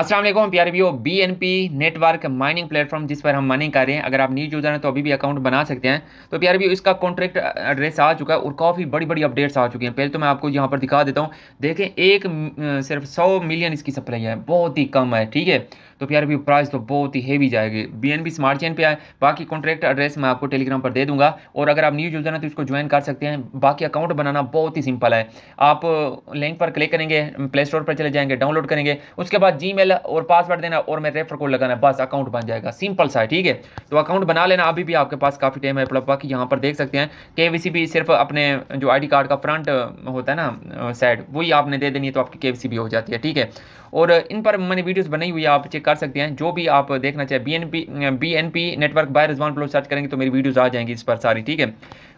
असलम प्यारे view B N P network mining platform जिस पर हम माइनिंग कर रहे हैं अगर आप न्यूज यूजर हैं तो अभी भी अकाउंट बना सकते हैं तो प्यारे बी इसका कॉन्ट्रैक्ट एड्रेस आ चुका है और काफ़ी बड़ी बड़ी अपडेट्स आ चुकी हैं पहले तो मैं आपको यहाँ पर दिखा देता हूँ देखें एक सिर्फ सौ मिलियन इसकी सप्लाई है बहुत ही कम है ठीक है तो प्यारे व्यू प्राइस तो बहुत ही हेवी जाएगी B N B smart chain पर आए बाकी कॉन्ट्रैक्ट एड्रेस मैं आपको टेलीग्राम पर दे दूँगा और अगर आप न्यूज यूजर हैं तो इसको ज्वाइन कर सकते हैं बाकी अकाउंट बनाना बहुत ही सिंपल है आप लिंक पर क्लिक करेंगे प्ले स्टोर पर चले जाएंगे डाउनलोड करेंगे उसके बाद जी मेल ईमेल और पासवर्ड देना और मैं रेफर कोड लगाना बस अकाउंट बन जाएगा सिंपल सा है ठीक है तो अकाउंट बना लेना अभी भी आपके पास काफ़ी टाइम है प्लब मतलब बाकी यहाँ पर देख सकते हैं के भी सिर्फ अपने जो आई कार्ड का फ्रंट होता है ना साइड वही आपने दे देनी है तो आपकी के भी हो जाती है ठीक है और इन पर मैंने वीडियोस बनाई हुई है आप चेक कर सकते हैं जो भी आप देखना चाहे B N P B N P network by Rizwan प्लो सर्च करेंगे तो मेरी वीडियोस आ जाएंगी इस पर सारी ठीक है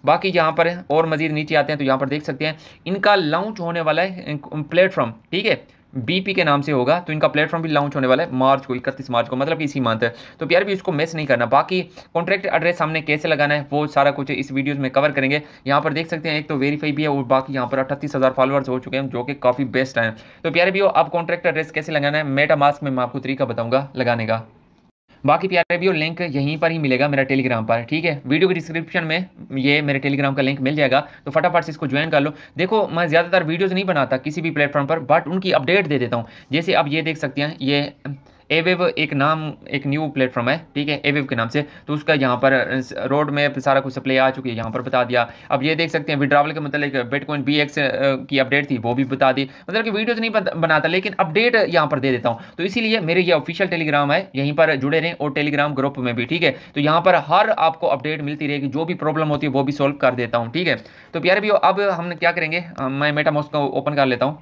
बाकी यहाँ पर और मजीद नीचे आते हैं तो यहाँ पर देख सकते हैं इनका लॉन्च होने वाला है प्लेटफॉर्म ठीक है बीपी के नाम से होगा तो इनका प्लेटफॉर्म भी लॉन्च होने वाला है मार्च को इकतीस मार्च को मतलब कि इसी मंथ है तो प्यार भी उसको मिस नहीं करना बाकी कॉन्ट्रैक्ट एड्रेस हमने कैसे लगाना है वो सारा कुछ इस वीडियोस में कवर करेंगे यहाँ पर देख सकते हैं एक तो वेरीफाई भी है और बाकी यहाँ पर अट्ठतीस हज़ार फॉलोअर्स हो चुके हैं जो कि काफ़ी बेस्ट हैं तो प्यार भी हो आप कॉन्ट्रैक्ट एड्रेस कैसे लगाना है मेटा मास्क में मैं आपको तरीका बताऊँगा लगाने का बाकी प्यारे भी लिंक यहीं पर ही मिलेगा मेरा टेलीग्राम पर ठीक है वीडियो के डिस्क्रिप्शन में ये मेरे टेलीग्राम का लिंक मिल जाएगा तो फटाफट से इसको ज्वाइन कर लो देखो मैं ज़्यादातर वीडियोज़ नहीं बनाता किसी भी प्लेटफॉर्म पर बट उनकी अपडेट दे देता हूँ जैसे आप ये देख सकते हैं ये एवेव एक नाम एक न्यू प्लेटफॉर्म है ठीक है एवेव के नाम से तो उसका यहाँ पर रोड में सारा कुछ सप्लाई आ चुकी है यहाँ पर बता दिया अब ये देख सकते हैं विड्रावल के मतलब एक बेटकॉइन बी एक्स की अपडेट थी वो भी बता दी मतलब कि तो नहीं बनाता लेकिन अपडेट यहाँ पर दे देता हूँ तो इसीलिए मेरे ये ऑफिशियल टेलीग्राम है यहीं पर जुड़े रहें और टेलीग्राम ग्रुप में भी ठीक है तो यहाँ पर हर आपको अपडेट मिलती रहेगी जो भी प्रॉब्लम होती है वो भी सॉल्व कर देता हूँ ठीक है तो प्यारे भी अब हम क्या करेंगे मैं मेटामोस को ओपन कर लेता हूँ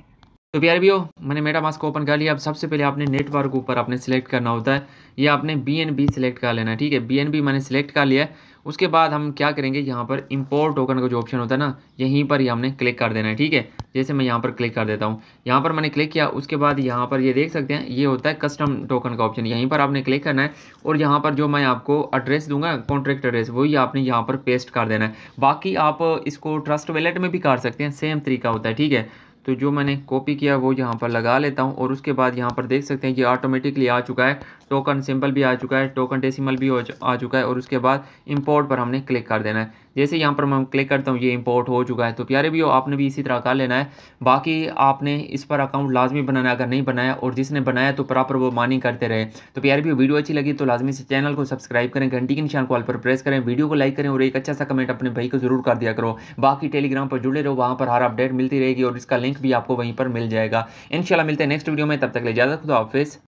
तो भी हो मैंने मेटा मास्क ओपन कर लिया अब सबसे पहले आपने नेटवर्क ऊपर आपने सेलेक्ट करना होता है या आपने बी एन बी सिलेक्ट कर लेना है ठीक है बी एन बी मैंने सेलेक्ट कर लिया है उसके बाद हम क्या करेंगे यहाँ पर इम्पोर्ट टोकन का जो ऑप्शन होता है ना यहीं पर ही हमने क्लिक कर देना है ठीक है जैसे मैं यहाँ पर क्लिक कर देता हूँ यहाँ पर मैंने क्लिक किया उसके बाद यहाँ पर ये यह देख सकते हैं ये होता है कस्टम टोकन का ऑप्शन यहीं पर आपने क्लिक करना है और यहाँ पर जो मैं आपको एड्रेस दूंगा कॉन्ट्रैक्ट एड्रेस वही आपने यहाँ पर पेस्ट कर देना है बाकी आप इसको ट्रस्ट वैलेट में भी कर सकते हैं सेम तरीका होता है ठीक है तो जो मैंने कॉपी किया वो यहाँ पर लगा लेता हूँ और उसके बाद यहाँ पर देख सकते हैं कि ऑटोमेटिकली आ चुका है टोकन सिंपल भी आ चुका है टोकन डेसिमल भी आ चुका है और उसके बाद इंपोर्ट पर हमने क्लिक कर देना है जैसे यहाँ पर मैं क्लिक करता हूँ ये इंपोर्ट हो चुका है तो प्यारे भी हो आपने भी इसी तरह कर लेना है बाकी आपने इस पर अकाउंट लाजमी बनाना अगर नहीं बनाया और जिसने बनाया तो प्रॉपर वो मानिंग करते रहे तो प्यारे भी वीडियो अच्छी लगी तो लाजमी से चैनल को सब्सक्राइब करें घंटी के निशान कॉल पर प्रेस करें वीडियो को लाइक करें और एक अच्छा सा कमेंट अपने भाई को जरूर कर दिया करो बाकी टेलीग्राम पर जुड़े रहो वहाँ पर हर अपडेट मिलती रहेगी और इसका लिंक भी आपको वहीं पर मिल जाएगा इन मिलते हैं नेक्स्ट वीडियो में तब तक ले जाता खुद हाफिज़